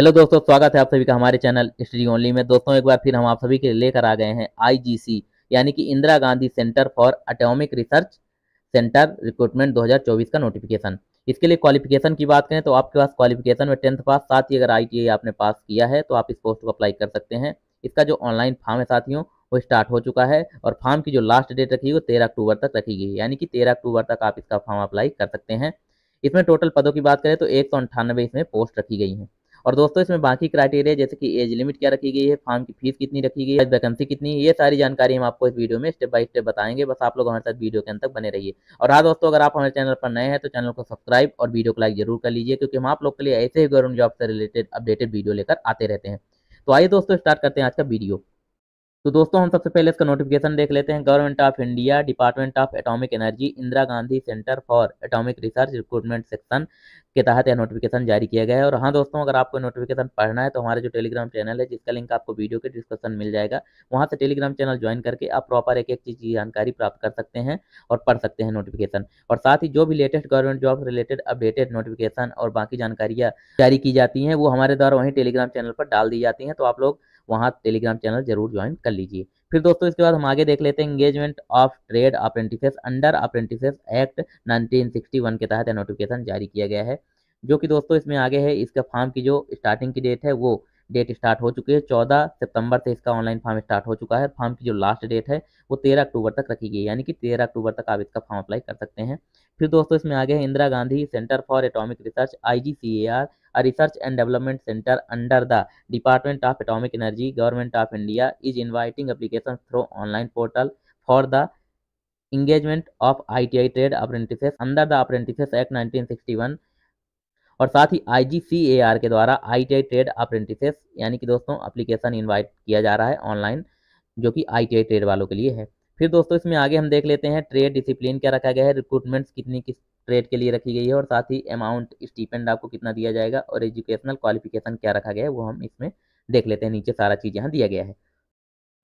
hello दोस्तों स्वागत है आप सभी का हमारे चैनल स्टडी ओनली में दोस्तों एक बार फिर हम आप सभी के लेकर आ गए हैं आईजीसी यानी कि Indira Gandhi centre for atomic research centre recruitment 2024 का नोटिफिकेशन इसके लिए क्वालिफिकेशन की बात करें तो आपके पास क्वालिफिकेशन में टेंथ पास साथ ही अगर आई आपने पास किया है तो आप इस पोस्ट को अप्लाई कर सकते हैं इसका जो ऑनलाइन फॉर्म है साथियों वो स्टार्ट हो चुका है और फॉर्म की जो लास्ट डेट रखी है वो तेरह अक्टूबर तक रखी गई है यानी कि तेरह अक्टूबर तक आप इसका फॉर्म अप्लाई कर सकते हैं इसमें टोटल पदों की बात करें तो एक इसमें पोस्ट रखी गई है और दोस्तों इसमें बाकी क्राइटेरिया जैसे कि एज लिमिट क्या रखी गई है फॉर्म की फीस कितनी रखी गई है वैकेंसी कितनी है ये सारी जानकारी हम आपको इस वीडियो में स्टेप बाय स्टेप बताएंगे बस आप लोग हमारे साथ वीडियो के अंत तक बने रहिए और हाँ दोस्तों अगर आप हमारे चैनल पर नए हैं तो चैनल को सब्सक्राइब और वीडियो को लाइक जरूर कर लीजिए क्योंकि हम आप लोग के लिए ऐसे ही गवर्नमेंट जॉब से रिलेटेड अपडेटेड वीडियो लेकर आते रहते हैं तो आइए दोस्तों स्टार्ट करते हैं आज का वीडियो तो दोस्तों हम सबसे पहले इसका नोटिफिकेशन देख लेते हैं government of India department of atomic energy Indira Gandhi centre for atomic research recruitment section के तहत यह नोटिफिकेशन जारी किया गया है और हाँ दोस्तों अगर आपको नोटिफिकेशन पढ़ना है तो हमारे जो टेलीग्राम चैनल है जिसका लिंक आपको वीडियो के डिस्क्रिप्शन मिल जाएगा वहाँ से टेलीग्राम चैनल ज्वाइन करके आप प्रॉपर एक एक चीज़ की जानकारी प्राप्त कर सकते हैं और पढ़ सकते हैं नोटिफिकेशन और साथ ही जो भी latest government job related updated notification और बाकी जानकारियाँ जारी की जाती हैं वो हमारे द्वारा वहीं टेलीग्राम चैनल पर डाल दी जाती हैं तो आप लोग वहाँ टेलीग्राम चैनल जरूर ज्वाइन कर लीजिए फिर दोस्तों इसके बाद हम आगे देख लेते हैं engagement of trade apprentices under apprentices act 1961 के तहत नोटिफिकेशन जारी किया गया है जो कि दोस्तों इसमें आगे है इसका फॉर्म की जो स्टार्टिंग की डेट है वो डेट स्टार्ट हो चुकी है चौदह सितंबर से इसका ऑनलाइन फॉर्म स्टार्ट हो चुका है फॉर्म की जो लास्ट डेट है वो तेरह अक्टूबर तक रखी गई है यानी कि तेरह अक्टूबर तक आप इसका फॉर्म अप्लाई कर सकते हैं फिर दोस्तों इसमें आगे है Indira Gandhi centre for atomic research I A research and development center under the Department of Atomic Energy, Government of India is inviting applications through online portal for the engagement of ITI trade apprentices under the Apprentices Act 1961 और साथ ही आई के द्वारा आई trade apprentices यानी कि दोस्तों application invite किया जा रहा है ऑनलाइन जो कि आई ट्रेड वालों के लिए है फिर दोस्तों इसमें आगे हम देख लेते हैं ट्रेड डिसिप्लिन क्या रखा गया है रिक्रूटमेंट्स कितनी किस ट्रेड के लिए रखी गई है और साथ ही अमाउंट स्टीपेंड आपको कितना दिया जाएगा और एजुकेशनल क्वालिफिकेशन क्या रखा गया है वो हम इसमें देख लेते हैं नीचे सारा चीज़ यहाँ दिया गया है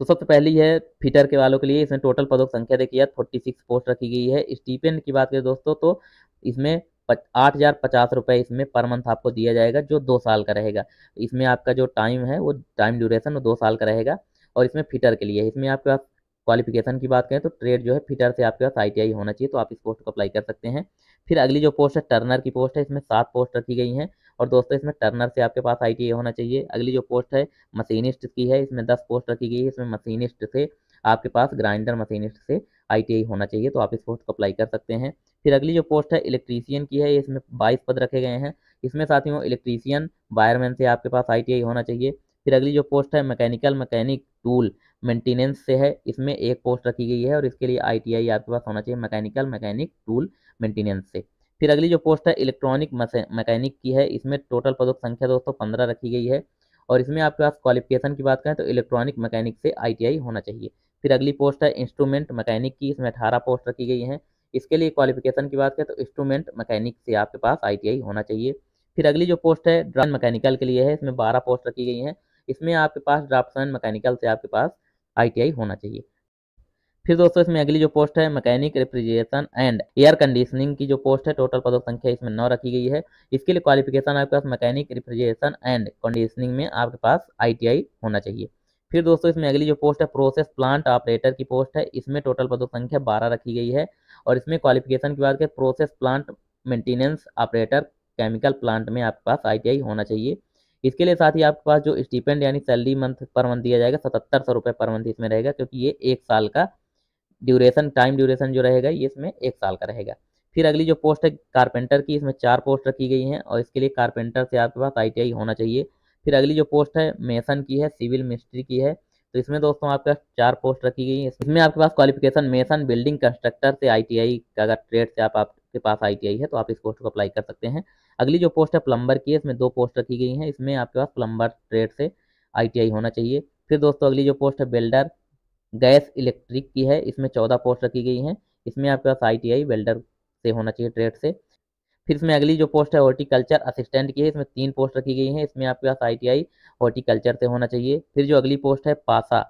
तो सबसे पहली है फिटर के वालों के लिए इसमें टोटल पदों की संख्या देखिए फोर्टी सिक्स पोस्ट रखी गई है स्टीपेंड की बात करें दोस्तों तो इसमें आठ हज़ार पचास रुपये इसमें पर मंथ आपको दिया जाएगा जो दो साल का रहेगा इसमें आपका जो टाइम है वो टाइम ड्यूरेशन वो दो साल का रहेगा और इसमें फिटर के लिए इसमें आपके पास क्वालिफिकेशन की बात करें तो ट्रेड जो है फिटर से आपके पास आई होना चाहिए तो आप इस पोस्ट को अप्लाई कर सकते हैं फिर अगली जो पोस्ट है टर्नर की पोस्ट है इसमें सात पोस्ट रखी गई हैं और दोस्तों इसमें टर्नर से आपके पास आई होना चाहिए अगली जो पोस्ट है मशीनिस्ट की है इसमें दस पोस्ट रखी गई है इसमें मशीनिस्ट से आपके पास ग्राइंडर मशीनिस्ट से आई होना चाहिए तो आप इस पोस्ट को अप्लाई कर सकते हैं फिर अगली जो पोस्ट है इलेक्ट्रीशियन की है इसमें बाईस पद रखे गए हैं इसमें साथियों इलेक्ट्रीशियन वायरमैन से आपके पास आई होना चाहिए फिर अगली जो पोस्ट है मैकेनिकल मैकेनिक टूल मेंटेनेंस से है इसमें एक पोस्ट रखी गई है और इसके लिए आईटीआई आपके पास होना चाहिए मैकेनिकल मैकेनिक टूल मेंटेनेंस से फिर अगली जो पोस्ट है इलेक्ट्रॉनिक मैकेनिक की है इसमें टोटल पदों की संख्या दोस्तों पंद्रह रखी गई है और इसमें आपके पास क्वालिफिकेशन की बात करें तो इलेक्ट्रॉनिक मैकेनिक से आई होना चाहिए फिर अगली पोस्ट है इंस्ट्रूमेंट मैकेनिक की इसमें अठारह पोस्ट रखी गई है इसके लिए क्वालिफिकेशन की बात करें तो इंस्ट्रूमेंट मैकेनिक से आपके पास आई होना चाहिए फिर अगली जो पोस्ट है ड्रोन मैकेनिकल के लिए है इसमें बारह पोस्ट रखी गई हैं इसमें आपके पास ड्राफ्ट एंड मैकेनिकल से आपके पास आई होना चाहिए फिर दोस्तों इसमें अगली जो पोस्ट है mechanic refrigeration and air conditioning की जो पोस्ट है टोटल पदों संख्या इसमें नौ रखी गई है इसके लिए क्वालिफिकेशन आपके पास मैकेनिक रेफ्रिजरेशन एंड कंडीशनिंग में आपके पास आईटीआई होना चाहिए फिर दोस्तों इसमें अगली जो पोस्ट है प्रोसेस प्लांट ऑपरेटर की पोस्ट है इसमें टोटल पदों संख्या बारह रखी गई है और इसमें क्वालिफिकेशन की बात करें process plant maintenance operator chemical plant में आपके पास आई होना चाहिए इसके लिए साथ ही आपके पास जो स्टीपेंड यानी सैलरी मंथ पर मंथ दिया जाएगा सतहत्तर सौ रुपये पर मंथ इसमें रहेगा क्योंकि ये एक साल का ड्यूरेशन टाइम ड्यूरेशन जो रहेगा ये इसमें एक साल का रहेगा फिर अगली जो पोस्ट है कारपेंटर की इसमें चार पोस्ट रखी गई हैं और इसके लिए कारपेंटर से आपके पास आई होना चाहिए फिर अगली जो पोस्ट है मेसन की है सिविल मिनिस्ट्री की है तो इसमें दोस्तों आपके पास चार पोस्ट रखी गई है इसमें आपके पास क्वालिफिकेशन मेसन बिल्डिंग कंस्ट्रक्टर से आईटीआई का अगर ट्रेड से आप, आप के पास आई है तो आप इस पोस्ट को अप्लाई कर सकते हैं अगली जो पोस्ट है प्लम्बर की है इसमें दो पोस्ट रखी गई हैं इसमें आपके पास प्लम्बर ट्रेड से आई होना चाहिए फिर दोस्तों अगली जो पोस्ट है बिल्डर गैस इलेक्ट्रिक की है इसमें चौदह पोस्ट रखी गई हैं इसमें आपके पास आई बिल्डर से होना चाहिए ट्रेड से फिर इसमें अगली जो पोस्ट है हॉर्टिकल्चर असिस्टेंट की है इसमें तीन पोस्ट रखी गई हैं इसमें आपके पास आई हॉर्टिकल्चर से होना चाहिए फिर जो अगली पोस्ट है PASAA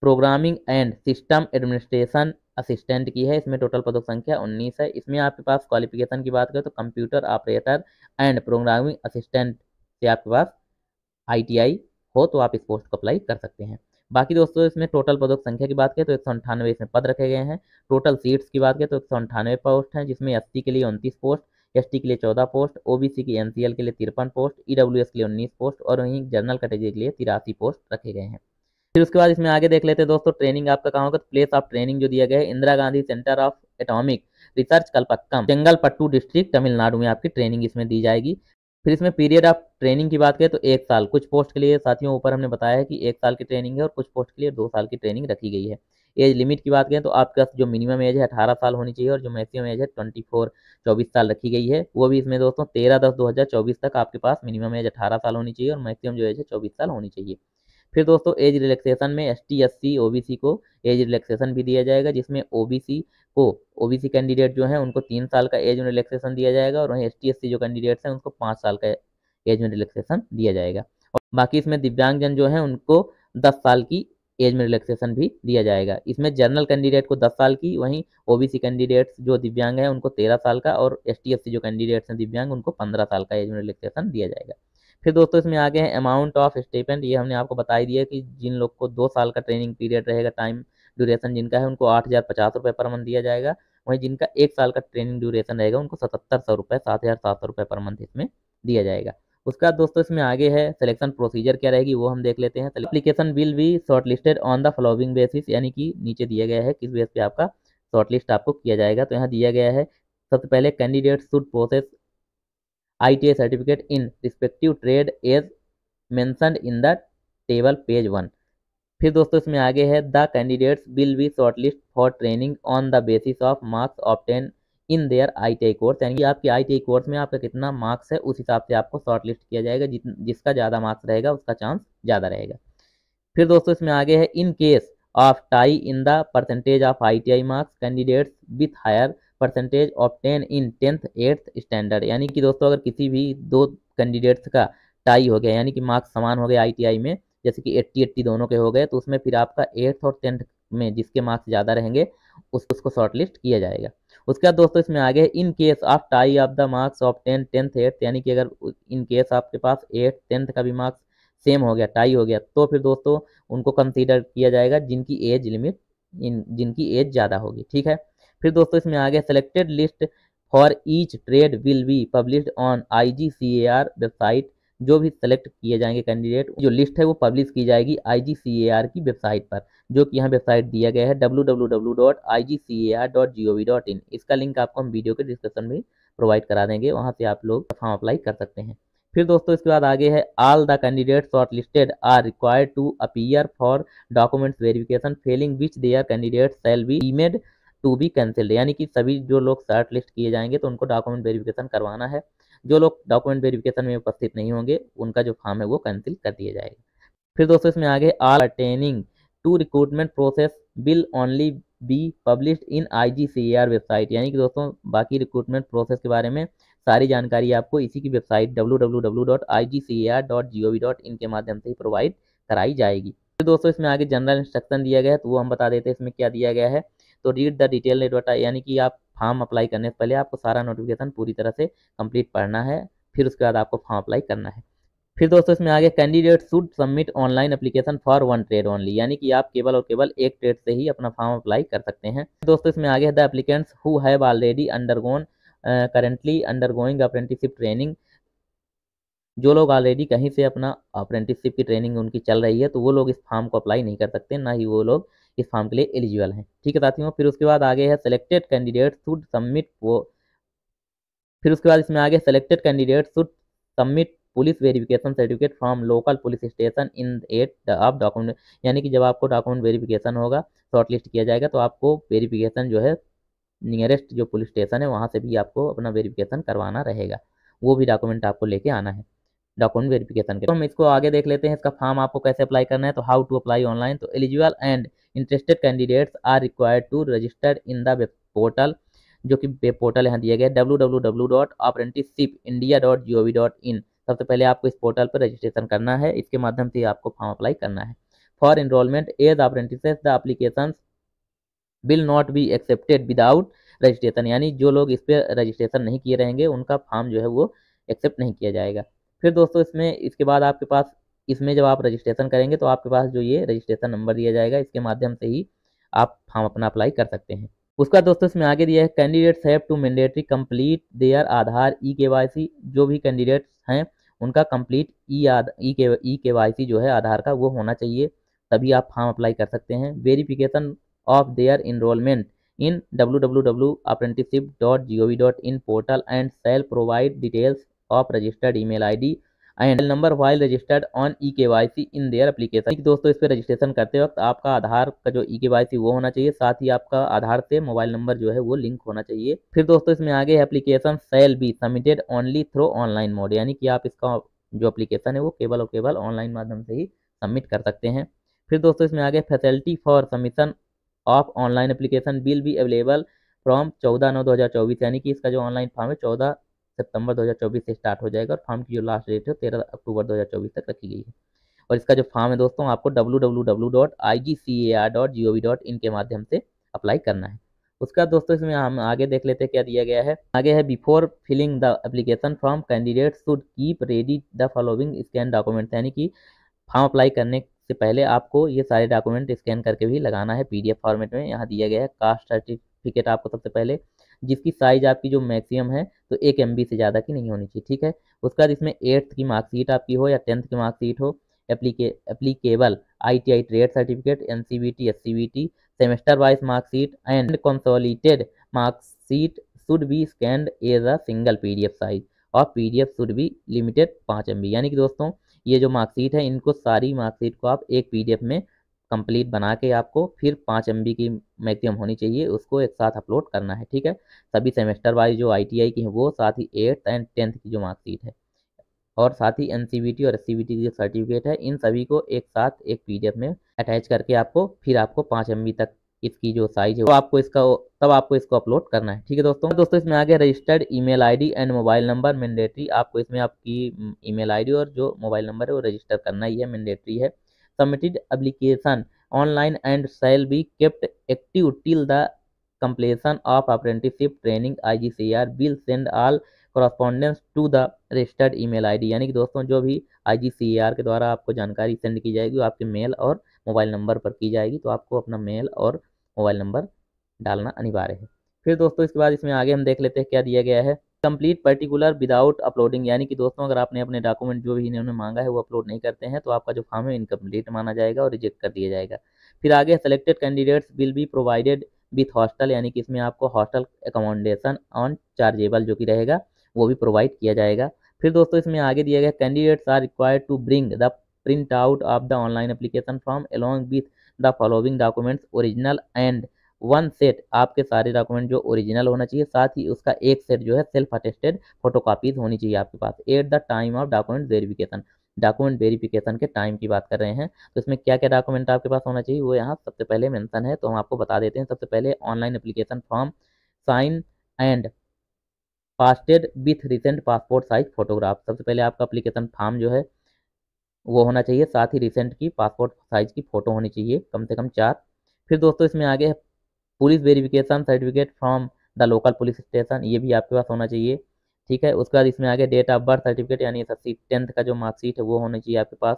programming and system administration assistant की है इसमें टोटल पदों की संख्या उन्नीस है इसमें आपके पास क्वालिफिकेशन की बात करें तो computer operator and programming assistant से आपके पास आई हो तो आप इस पोस्ट को अप्लाई कर सकते हैं बाकी दोस्तों इसमें टोटल पदों की संख्या की बात करें तो एक सौ इसमें पद रखे गए हैं टोटल सीट्स की बात करें तो एक सौ अंठानवे पोस्ट हैं जिसमें एस के लिए उनतीस पोस्ट एस के लिए चौदह पोस्ट ओबीसी की एन के लिए तिरपन पोस्ट ई e के लिए उन्नीस पोस्ट और वहीं जनरल कैटेगरी के लिए तिरासी पोस्ट रखे गए हैं फिर उसके बाद इसमें आगे देख लेते हैं दोस्तों ट्रेनिंग आपका कहाँ होगा प्लेस ऑफ ट्रेनिंग जो दिया गया है Indira Gandhi centre of atomic research Chengalpattu district Tamil Nadu में आपकी ट्रेनिंग इसमें दी जाएगी फिर इसमें पीरियड ऑफ ट्रेनिंग की बात करें तो एक साल कुछ पोस्ट के लिए साथियों ऊपर हमने बताया है कि एक साल की ट्रेनिंग है और कुछ पोस्ट के लिए दो साल की ट्रेनिंग रखी गई है एज लिमिट की बात करें तो आपका जो मिनिमम एज है अठारह साल होनी चाहिए और जो मैक्सिमम एज है ट्वेंटी फोर चौबीस साल रखी गई है वो भी इसमें दोस्तों तेरह दस दो हज़ार चौबीस तक आपके पास मिनिमम एज अठारह साल होनी चाहिए और मैक्सिमम जो एज है चौबीस साल होनी चाहिए फिर दोस्तों एज रिलैक्सेशन में S T S C O B C को एज रिलैक्सेशन भी दिया जाएगा जिसमें ओ बी सी को ओ बी सी कैंडिडेट जो है उनको तीन साल का एज में रिलैक्सेशन दिया जाएगा और वहीं एस टी एस सी जो कैंडिडेट्स हैं उनको पाँच साल का एज में रिलैक्सेशन दिया जाएगा और बाकी इसमें दिव्यांगजन जो है उनको दस साल की एज में रिलैक्सेशन भी दिया जाएगा इसमें जनरल कैंडिडेट को दस साल की वहीं ओबीसी कैंडिडेट्स जो दिव्यांग हैं उनको तेरह साल का और एस जो कैंडिडेट्स हैं दिव्यांग उनको पंद्रह साल का एज में रिलैक्सेशन दिया जाएगा फिर दोस्तों इसमें आगे हैं अमाउंट ऑफ स्टेपेंट ये हमने आपको बताई दिया कि जिन लोग को दो साल का ट्रेनिंग पीरियड रहेगा टाइम ड्यूरेशन जिनका है उनको आठ हज़ार पचास रुपये पर मंथ दिया जाएगा वहीं जिनका एक साल का ट्रेनिंग ड्यूरेशन रहेगा उनको सतहत्तर सौ रुपये सात हज़ार सात सौ रुपये पर मंथ इसमें दिया जाएगा उसके बाद दोस्तों इसमें आगे है सिलेक्शन प्रोसीजर क्या रहेगी वो हम देख लेते हैं application will be shortlisted on the following basis यानी कि नीचे दिया गया है किस बेस पर आपका शॉर्ट लिस्ट आपको किया जाएगा तो यहाँ दिया गया है सबसे पहले candidate should process ITA certificate in respective trade as mentioned in the table page one फिर दोस्तों इसमें आगे है the candidates will be shortlist for training on the basis of marks obtain in their I course यानी कि आपके आई course में आपका कितना मार्क्स है उस हिसाब से आपको लिस्ट किया जाएगा जित जिसका ज़्यादा मार्क्स रहेगा उसका चांस ज़्यादा रहेगा फिर दोस्तों इसमें आगे है in case of tie in the percentage of I T I marks candidates with higher percentage obtain in tenth eighth standard यानी कि दोस्तों अगर किसी भी दो कैंडिडेट्स का टाई हो गया यानी कि मार्क्स समान हो गए आईटीआई में जैसे कि एट्टी एट्टी दोनों के हो गए तो उसमें फिर आपका एट्थ और टेंथ में जिसके मार्क्स ज़्यादा रहेंगे उस उसको शॉर्टलिस्ट किया जाएगा उसके बाद दोस्तों इसमें आगे in case of tie of the marks of tenth tenth eighth यानी कि अगर इन केस आपके पास एट्थ टेंथ का भी मार्क्स सेम हो गया टाई हो गया तो फिर दोस्तों उनको कंसिडर किया जाएगा जिनकी एज लिमिट इन जिनकी एज ज़्यादा होगी ठीक है फिर दोस्तों इसमें आगे selected list for each trade will be publish on I G C A R website जो भी सेलेक्ट किए जाएंगे कैंडिडेट जो लिस्ट है वो पब्लिश की जाएगी आई जी सी ए आर की वेबसाइट पर जो कि यहाँ वेबसाइट दिया गया है W W W dot I G C A R G O V dot in इसका लिंक आपको हम वीडियो के डिस्क्रिप्शन में प्रोवाइड करा देंगे वहाँ से आप लोग फॉर्म अप्लाई कर सकते हैं फिर दोस्तों इसके बाद आगे है all the candidate short listed are required to appear for documents verification failing which their candidate shall be deemed to be cancelled यानी कि सभी जो लोग शार्ट लिस्ट किए जाएंगे तो उनको डॉक्यूमेंट वेरिफिकेशन करवाना है जो लोग डॉक्यूमेंट वेरिफिकेशन में उपस्थित नहीं होंगे उनका जो फॉर्म है वो कैंसिल कर दिया जाएगा फिर दोस्तों इसमें आगे are attaining to recruitment process will only be publish in I G C R website यानी कि दोस्तों बाकी रिक्रूटमेंट प्रोसेस के बारे में सारी जानकारी आपको इसी की website W W W dot I G C R dot G O V dot in के माध्यम से ही प्रोवाइड कराई जाएगी फिर दोस्तों इसमें आगे जनरल इंस्ट्रक्शन दिया गया है तो वो हम बता देते हैं इसमें क्या दिया गया है तो रीड द डिटेल नेटवर्टा यानी कि आप फॉर्म अप्लाई करने से पहले आपको सारा नोटिफिकेशन पूरी तरह से कंप्लीट पढ़ना है फिर उसके बाद आपको फॉर्म अप्लाई करना है फिर दोस्तों इसमें आगे candidate should submit online application for one trade only यानी कि आप केवल और केवल एक ट्रेड से ही अपना फॉर्म अप्लाई कर सकते हैं दोस्तों इसमें आगे the applicants who have already undergone currently undergoing apprenticeship training जो लोग ऑलरेडी कहीं से अपना अप्रेंटिसिप की ट्रेनिंग उनकी चल रही है तो वो लोग इस फॉर्म को अप्लाई नहीं कर सकते ना ही वो लोग इस फॉर्म के लिए एलिजिबल हैं ठीक है साथियों फिर उसके बाद आगे है सिलेक्टेड कैंडिडेट शुड सबमिट फिर उसके बाद इसमें आगे selected candidate should submit police verification certificate from local police station in at of document यानी कि जब आपको डॉक्यूमेंट वेरिफिकेशन होगा शॉर्टलिस्ट किया जाएगा तो आपको वेरिफिकेशन जो है नियरेस्ट जो पुलिस स्टेशन है वहाँ से भी आपको अपना वेरिफिकेशन करवाना रहेगा वो भी डॉक्यूमेंट आपको लेके आना है डॉक्यूमेंट वेरिफिकेशन के तो हम इसको आगे देख लेते हैं इसका फॉर्म आपको कैसे अप्लाई करना है तो हाउ टू अप्लाई ऑनलाइन तो eligible and interested candidates are required to register in the web portal जो कि वेब पोर्टल यहाँ दिया गया W W W dot apprenticeship India dot G O V dot in सबसे पहले आपको इस पोर्टल पर रजिस्ट्रेशन करना है इसके माध्यम से आपको फॉर्म अप्लाई करना है for enrolment as apprentice the application will not be accepted without registration यानी जो लोग इस पर रजिस्ट्रेशन नहीं किए रहेंगे उनका फॉर्म जो है वो एक्सेप्ट नहीं किया जाएगा फिर दोस्तों इसमें इसके बाद आपके पास इसमें जब आप रजिस्ट्रेशन करेंगे तो आपके पास जो ये रजिस्ट्रेशन नंबर दिया जाएगा इसके माध्यम से ही आप फॉर्म अपना अप्लाई कर सकते हैं उसका दोस्तों इसमें आगे दिया है candidates have to mandatory complete their Aadhaar E K Y सी जो भी कैंडिडेट्स हैं उनका कंप्लीट ई ई के ई के वाई सी जो है आधार का वो होना चाहिए तभी आप फॉर्म अप्लाई कर सकते हैं verification of their enrolment in W W W apprenticeship dot G O V dot in portal and shall provide details of registered email I D and number while registered on E K Y C in their application दोस्तों इस पर registration करते वक्त आपका आधार का जो ई K Y सी वो होना चाहिए साथ ही आपका आधार से मोबाइल नंबर जो है वो लिंक होना चाहिए फिर दोस्तों इसमें आगे application shall be submitted only through online mode यानी कि आप इसका जो अप्लीकेशन है वो केवल और केवल ऑनलाइन माध्यम से ही सबमिट कर सकते हैं फिर दोस्तों इसमें आगे facility for submission of online application will be available from चौदह नौ दो हज़ार चौबीस यानी कि इसका जो ऑनलाइन फॉर्म है चौदह सितंबर 2024 से स्टार्ट हो जाएगा और फॉर्म की जो लास्ट डेट है तेरह अक्टूबर 2024 तक रखी गई है और इसका जो फॉर्म है दोस्तों आपको डब्ल्यू के माध्यम से अप्लाई करना है उसका दोस्तों इसमें हम आगे देख लेते हैं क्या दिया गया है आगे है before filling the application form candidate should keep ready the following scan document यानी कि फॉर्म अप्लाई करने से पहले आपको ये सारे डॉक्यूमेंट स्कैन करके भी लगाना है पीडीएफ फॉर्मेट में यहाँ दिया गया है कास्ट सर्टिफिकेट आपको सबसे पहले जिसकी साइज आपकी जो मैक्सिमम है तो एक एम से ज़्यादा की नहीं होनी चाहिए ठीक है उसके बाद इसमें एट्थ की मार्कशीट आपकी हो या टेंथ की मार्कशीट हो एप्लीके applicable I T I trade certificate N C B T S C B T semester wise marksheet and consolidated marksheet should be scanned as a single P D F size और P D F should be limited पाँच M B यानी कि दोस्तों ये जो marksheet है इनको सारी मार्कशीट को आप एक पी डी एफ में कंप्लीट बना के आपको फिर पाँच एम की मैक्सिमम होनी चाहिए उसको एक साथ अपलोड करना है ठीक है सभी सेमेस्टर वाइज जो आई की हैं वो साथ ही एट्थ एंड टेंथ की जो मार्कशीट है और साथ ही एन और एस की जो सर्टिफिकेट है इन सभी को एक साथ एक पी में अटैच करके आपको फिर आपको पाँच एम तक इसकी जो साइज है वो आपको इसका तब आपको इसको अपलोड करना है ठीक है दोस्तों दोस्तों इसमें आगे registered email ID and mobile number mandatory आपको इसमें आपकी ईमेल आईडी और जो मोबाइल नंबर है वो रजिस्टर करना ही है मैंडेटरी है submitted application online and shall be kept active till the completion of apprenticeship training IGCR will send all correspondence to the registered email ID यानी कि दोस्तों जो भी IGCR के द्वारा आपको जानकारी सेंड की जाएगी आपके मेल और मोबाइल नंबर पर की जाएगी तो आपको अपना मेल और मोबाइल नंबर डालना अनिवार्य है फिर दोस्तों इसके बाद इसमें आगे हम देख लेते हैं क्या दिया गया है कंप्लीट पर्टिकुलर विदाउट अपलोडिंग यानी कि दोस्तों अगर आपने अपने डॉक्यूमेंट जो भी इन्होंने मांगा है वो अपलोड नहीं करते हैं तो आपका जो फॉर्म है इनकम्प्लीट माना जाएगा और रिजेक्ट कर दिया जाएगा फिर आगे selected candidates will be provided with hostel यानी कि इसमें आपको हॉस्टल एकोमोडेशन ऑन चार्जेबल जो कि रहेगा वो भी प्रोवाइड किया जाएगा फिर दोस्तों इसमें आगे दिया गया candidates are required to bring the print out of the online application form along with the following documents original and one set आपके सारे डॉक्यूमेंट जो ओरिजिनल होना चाहिए साथ ही उसका एक सेट जो है सेल्फ अटेस्टेड फोटो होनी चाहिए आपके पास at the time of document verification document verification के टाइम की बात कर रहे हैं तो इसमें क्या क्या डॉक्यूमेंट आपके पास होना चाहिए वो यहाँ सबसे पहले मैंसन है तो हम आपको बता देते हैं सबसे पहले online application form sign and fasted with recent passport size photograph सबसे पहले आपका अप्लीकेशन फॉर्म जो है वो होना चाहिए साथ ही रिसेंट की पासपोर्ट साइज की फ़ोटो होनी चाहिए कम से कम चार फिर दोस्तों इसमें आगे police verification certificate from the local police station ये भी आपके पास होना चाहिए ठीक है उसके बाद इसमें आगे डेट ऑफ बर्थ सर्टिफिकेट यानी एस टेंथ का जो मार्कशीट है वो होना चाहिए आपके पास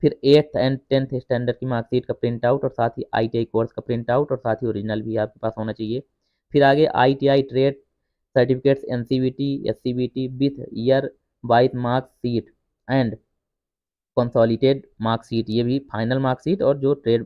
फिर एट्थ एंड टेंथ स्टैंडर्ड की मार्कशीट का प्रिंट आउट और साथ ही आई कोर्स का प्रिंट आउट और साथ ही ओरिजिनल भी आपके पास होना चाहिए फिर आगे I trade certificates N C B T S C B T with year wise marksheet and consolidated marksheet ये भी फाइनल मार्कशीट और जो ट्रेड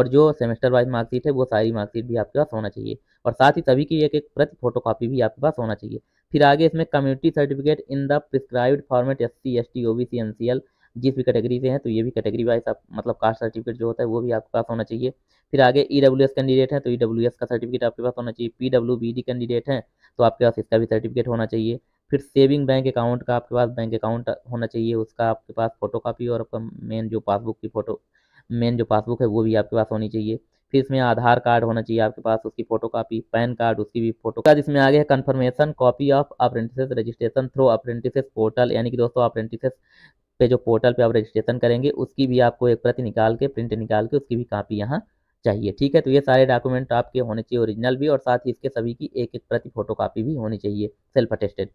और जो सेमेस्टर वाइज मार्कशीट है वो सारी मार्कशीट भी आपके पास होना चाहिए और साथ ही सभी की एक एक प्रति फोटोकॉपी भी आपके पास होना चाहिए फिर आगे इसमें community certificate in the prescribed format S C S T O B C N C L जिस भी कैटेगरी से हैं तो ये भी कैटेगरी वाइज आप मतलब कास्ट सर्टिफिकेट जो होता है वो भी आपके पास होना चाहिए फिर आगे ई डब्ल्यू एस कैंडिडेट है तो ई डब्ल्यू एस का सर्टिफिकेट आपके पास होना चाहिए P W B D candidate है तो आपके पास इसका भी सर्टिफिकेट होना चाहिए फिर सेविंग बैंक अकाउंट का आपके पास बैंक अकाउंट होना चाहिए उसका आपके पास फोटो कापी और आपका मेन जो पासबुक की फ़ोटो मेन जो पासबुक है वो भी आपके पास होनी चाहिए फिर इसमें आधार कार्ड होना चाहिए आपके पास उसकी फोटो कापी पैन कार्ड उसकी भी फोटो कार्ड इसमें आगे है confirmation copy of apprentice registration through apprentice portal यानी कि दोस्तों अप्रेंटिस पे जो पोर्टल पे आप रजिस्ट्रेशन करेंगे उसकी भी आपको एक प्रति निकाल के प्रिंट निकाल के उसकी भी कापी यहाँ चाहिए ठीक है तो ये सारे डॉक्यूमेंट आपके होने चाहिए ओरिजिनल भी और साथ ही इसके सभी की एक एक प्रति फोटो कापी भी होनी चाहिए सेल्फ अटेस्टेड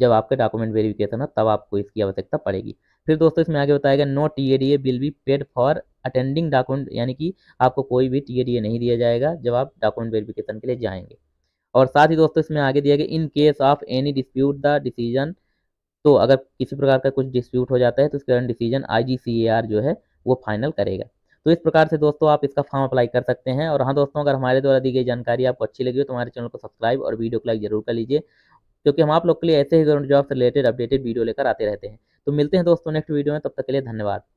जब आपका डॉक्यूमेंट वेरिफिकेशन हो तब आपको इसकी आवश्यकता पड़ेगी फिर दोस्तों इसमें आगे बताएगा no T A D A will be paid for attending document यानी कि आपको कोई भी टी ए डी ए नहीं दिया जाएगा जब आप डॉक्यूमेंट वेरिफिकेशन के लिए जाएंगे और साथ ही दोस्तों इसमें आगे दिया गया in case of any dispute the decision तो अगर किसी प्रकार का कुछ डिस्प्यूट हो जाता है तो उसके कारण डिसीजन आई जो है वो फाइनल करेगा तो इस प्रकार से दोस्तों आप इसका फॉर्म अप्लाई कर सकते हैं और हाँ दोस्तों अगर हमारे द्वारा दी गई जानकारी आपको अच्छी लगी हो तो हमारे चैनल को सब्सक्राइब और वीडियो को लाइक जरूर कर लीजिए क्योंकि हम आप लोग के लिए ऐसे ही गवर्नमेंट जॉब से रिलेटेड अपडेटेड वीडियो लेकर आते रहते हैं तो मिलते हैं दोस्तों नेक्स्ट वीडियो में तब तक के लिए धन्यवाद